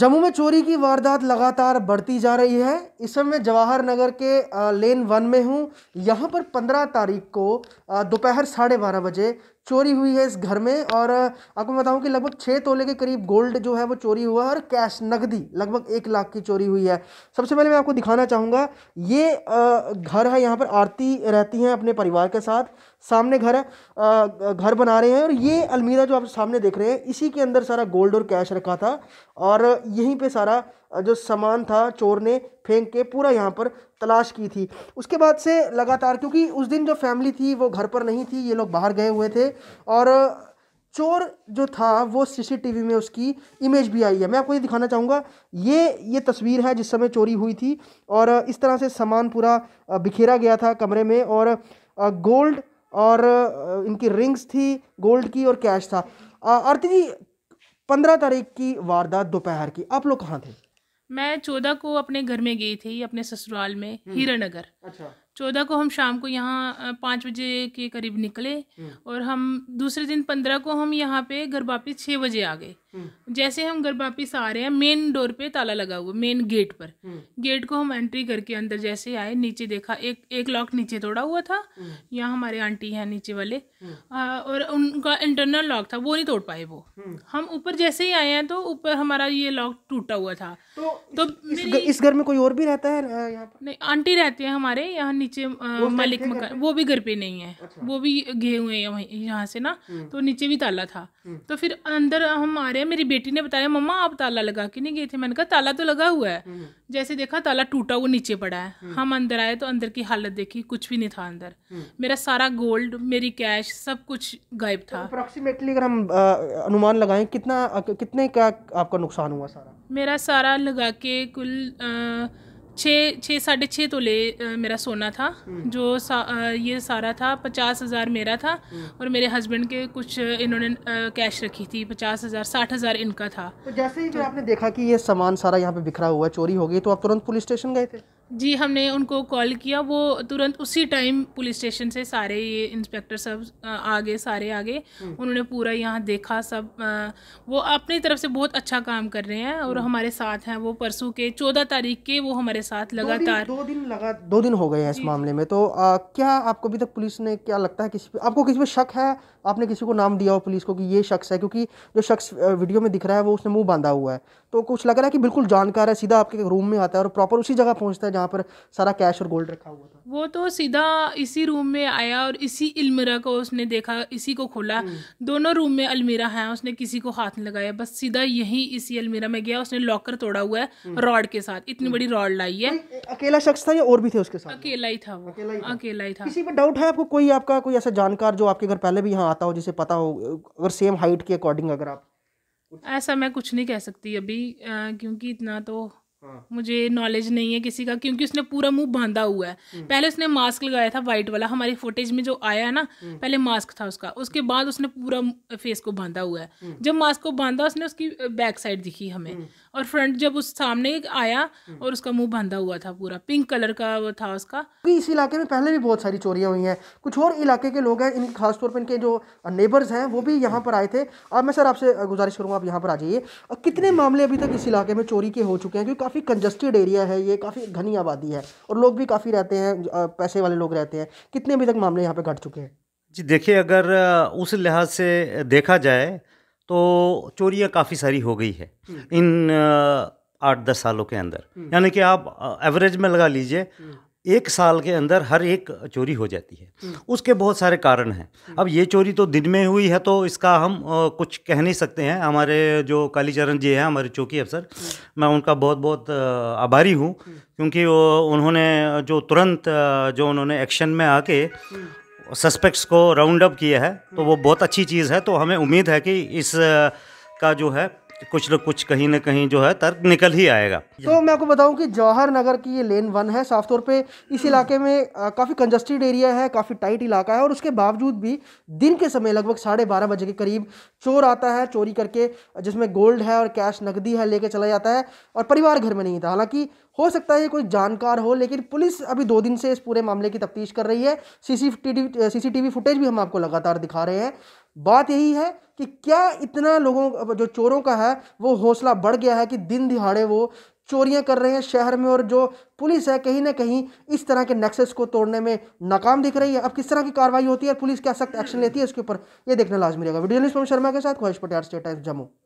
जम्मू में चोरी की वारदात लगातार बढ़ती जा रही है इस समय जवाहर नगर के लेन वन में हूँ यहाँ पर पंद्रह तारीख को दोपहर साढ़े बारह बजे चोरी हुई है इस घर में और आपको बताऊं कि लगभग छः तोले के करीब गोल्ड जो है वो चोरी हुआ है और कैश नकदी लगभग एक लाख की चोरी हुई है सबसे पहले मैं आपको दिखाना चाहूँगा ये घर है यहाँ पर आरती रहती हैं अपने परिवार के साथ सामने घर है घर बना रहे हैं और ये अलमीरा जो आप सामने देख रहे हैं इसी के अंदर सारा गोल्ड और कैश रखा था और यहीं पर सारा जो सामान था चोर ने फेंक के पूरा यहाँ पर तलाश की थी उसके बाद से लगातार क्योंकि उस दिन जो फैमिली थी वो घर पर नहीं थी ये लोग बाहर गए हुए थे और चोर जो था वो सीसीटीवी में उसकी इमेज भी आई है मैं आपको ये दिखाना चाहूँगा ये ये तस्वीर है जिस समय चोरी हुई थी और इस तरह से सामान पूरा बिखेरा गया था कमरे में और गोल्ड और इनकी रिंग्स थी गोल्ड की और कैश था आरती जी पंद्रह तारीख की वारदात दोपहर की आप लोग कहाँ थे मैं चौदह को अपने घर में गई थी अपने ससुराल में हम्म। हीरानगर अच्छा चौदह को हम शाम को यहाँ पाँच बजे के करीब निकले हम्म। और हम दूसरे दिन पंद्रह को हम यहाँ पे घर वापिस छः बजे आ गए हम्म। जैसे हम घर वापिस आ रहे हैं मेन डोर पे ताला लगा हुआ मेन गेट पर गेट हम्म। को हम एंट्री करके अंदर जैसे आए नीचे देखा एक एक लॉक नीचे तोड़ा हुआ था यहाँ हमारे आंटी हैं नीचे वाले आ, और उनका इंटरनल लॉक था वो नहीं तोड़ पाए वो हम ऊपर जैसे ही आए हैं तो ऊपर हमारा ये लॉक टूटा हुआ था तो, तो इस घर में कोई और भी रहता है नहीं आंटी रहती है हमारे यहाँ नीचे मलिक मकान वो भी घर पे नहीं है अच्छा। वो भी गए हुए हैं वहीं यहाँ से ना हम्म। तो नीचे भी ताला था हम्म। तो फिर अंदर हम आ रहे हैं मेरी बेटी ने बताया मम्मा आप ताला लगा के नहीं गए थे मैंने कहा ताला तो लगा हुआ है हम्म। जैसे देखा ताला टूटा वो नीचे पड़ा है हम अंदर आए तो अंदर की हालत देखी कुछ भी नहीं था अंदर मेरा सारा गोल्ड मेरी कैश सब कुछ गायब था अप्रोक्सीमेटली तो अगर हम अनुमान लगाएं कितना कितने का आपका नुकसान हुआ सारा मेरा सारा लगा के कुल आ, छः छः साढ़े छः तोले मेरा सोना था हम्म। जो सा, ये सारा था पचास हज़ार मेरा था हम्म। और मेरे हस्बैंड के कुछ इन्होंने कैश रखी थी पचास हज़ार साठ हज़ार इनका था तो जैसे ही तो, आपने देखा कि ये सामान सारा यहाँ पे बिखरा हुआ चोरी हो गई तो आप तुरंत पुलिस स्टेशन गए थे जी हमने उनको कॉल किया वो तुरंत उसी टाइम पुलिस स्टेशन से सारे ये इंस्पेक्टर सब आ गए सारे आ गए हम्म। उन्होंने पूरा यहाँ देखा सब वो अपनी तरफ से बहुत अच्छा काम कर रहे हैं और हम्म। हमारे साथ हैं वो परसों के चौदह तारीख के वो हमारे साथ लगातार दो दिन, दो दिन लगा दो दिन हो गए हैं इस मामले में तो आ, क्या आपको अभी तक पुलिस ने क्या लगता है किसी पे आपको किसी पे शक है आपने किसी को नाम दिया हो पुलिस को कि ये शख्स है क्योंकि जो शख्स वीडियो में दिख रहा है वो उसने मुंह बांधा हुआ है तो कुछ लग रहा है कि बिल्कुल जानकार है सीधा आपके रूम में आता है और प्रॉपर उसी जगह पहुंचता है जहाँ जहाँ पर सारा कैश और गोल्ड रखा हुआ था वो तो सीधा इसी रूम में आया और इसी अलमीरा को उसने देखा इसी को खोला हम्म। दोनों रूम में अलमीरा है उसने किसी को हाथ नहीं लगाया बस सीधा यही इसी अलमीरा में गया उसने लॉकर तोड़ा हुआ है रॉड हम्म। के साथ इतनी हम्म। बड़ी रॉड लाई है अकेला शख्स था या और भी थे उसके साथ अकेला ही था वो अकेला ही था, अकेला किसी पर डाउट है आपको कोई आपका कोई ऐसा जानकार जो आपके घर पहले भी यहाँ आता हो जिसे पता हो अगर सेम हाइट के अकॉर्डिंग अगर आप ऐसा मैं कुछ नहीं कह सकती अभी क्योंकि इतना तो मुझे नॉलेज नहीं है किसी का क्योंकि उसने पूरा मुंह बांधा हुआ है हम्म। पहले उसने मास्क लगाया था वाइट वाला हमारी फुटेज में जो आया है ना हम्म। पहले मास्क था उसका उसके बाद उसने पूरा फेस को बांधा हुआ है हम्म। जब मास्क को बांधा उसने उसकी बैक साइड दिखी हमें और फ्रंट जब उस सामने आया और उसका मुंह बांधा हुआ था पूरा पिंक कलर का वो था उसका इस इलाके में पहले भी बहुत सारी चोरियां हुई हैं कुछ और इलाके के लोग हैं इन खासतौर पर इनके जो नेबर्स हैं वो भी यहाँ पर आए थे अब मैं सर आपसे गुजारिश करूँगा आप यहाँ पर आ जाइए कितने मामले अभी तक इस इलाके में चोरी के हो चुके हैं क्योंकि काफ़ी कंजस्टेड एरिया है ये काफ़ी घनी आबादी है और लोग भी काफ़ी रहते हैं पैसे वाले लोग रहते हैं कितने अभी तक मामले यहाँ पे घट चुके हैं जी देखिए अगर उस लिहाज से देखा जाए तो चोरियाँ काफ़ी सारी हो गई है हम्म। इन आठ दस सालों के अंदर हम्म। यानी कि आप एवरेज में लगा लीजिए हम्म। एक साल के अंदर हर एक चोरी हो जाती है उसके बहुत सारे कारण हैं अब ये चोरी तो दिन में हुई है तो इसका हम कुछ कह नहीं सकते हैं हमारे जो कालीचरण जी हैं हमारे चौकी अफसर मैं उनका बहुत बहुत आभारी हूँ क्योंकि उन्होंने जो तुरंत जो उन्होंने एक्शन में आके सस्पेक्ट्स को राउंड अप किया है तो वो बहुत अच्छी चीज़ है तो हमें उम्मीद है कि इस का जो है कुछ न कुछ कहीं ना कहीं जो है तर्क निकल ही आएगा तो मैं आपको बताऊं कि जवाहर नगर की ये लेन वन है साफ तौर पे इस इलाके में काफ़ी कंजस्टेड एरिया है काफ़ी टाइट इलाका है और उसके बावजूद भी दिन के समय लगभग साढ़े बारह बजे के करीब चोर आता है चोरी करके जिसमें गोल्ड है और कैश नकदी है लेके चला जाता है और परिवार घर में नहीं था हालांकि हो सकता है कोई जानकार हो लेकिन पुलिस अभी दो दिन से इस पूरे मामले की तफ्तीश कर रही है सीसीटीवी सीसीटीवी फुटेज भी हम आपको लगातार दिखा रहे हैं बात यही है कि क्या इतना लोगों जो चोरों का है वो हौसला बढ़ गया है कि दिन दिहाड़े वो चोरियां कर रहे हैं शहर में और जो पुलिस है कहीं ना कहीं इस तरह के नेक्सेस को तोड़ने में नाकाम दिख रही है अब किस तरह की कार्रवाई होती है पुलिस क्या सख्त एक्शन लेती है इसके ऊपर यह देखना लाजमी रहेगा वीडियो न्यूज शर्मा के साथ ख्वाहिश पटेल स्टेट जम्मू